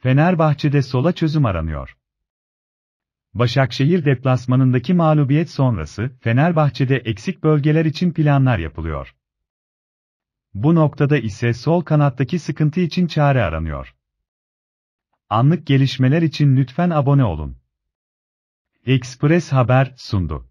Fenerbahçe'de sola çözüm aranıyor. Başakşehir deplasmanındaki mağlubiyet sonrası Fenerbahçe'de eksik bölgeler için planlar yapılıyor. Bu noktada ise sol kanattaki sıkıntı için çare aranıyor. Anlık gelişmeler için lütfen abone olun. Express Haber sundu.